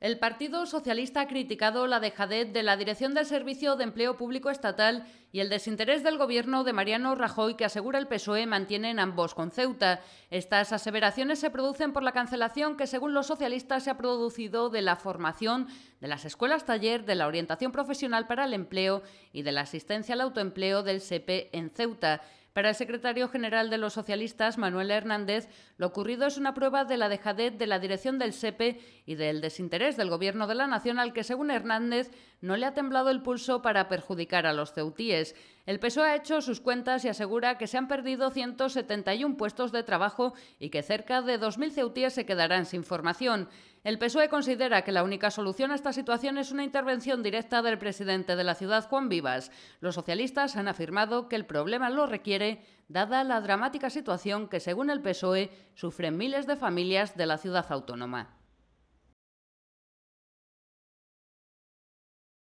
El Partido Socialista ha criticado la dejadez de la Dirección del Servicio de Empleo Público Estatal y el desinterés del gobierno de Mariano Rajoy que asegura el PSOE mantienen ambos con Ceuta. Estas aseveraciones se producen por la cancelación que según los socialistas se ha producido de la formación de las escuelas taller, de la orientación profesional para el empleo y de la asistencia al autoempleo del SEPE en Ceuta. Para el secretario general de los socialistas, Manuel Hernández, lo ocurrido es una prueba de la dejadez de la dirección del SEPE e y del desinterés del Gobierno de la Nación al que, según Hernández, no le ha temblado el pulso para perjudicar a los ceutíes. El PSOE ha hecho sus cuentas y asegura que se han perdido 171 puestos de trabajo y que cerca de 2.000 ceutíes se quedarán sin formación. El PSOE considera que la única solución a esta situación es una intervención directa del presidente de la ciudad, Juan Vivas. Los socialistas han afirmado que el problema lo requiere, dada la dramática situación que, según el PSOE, sufren miles de familias de la ciudad autónoma.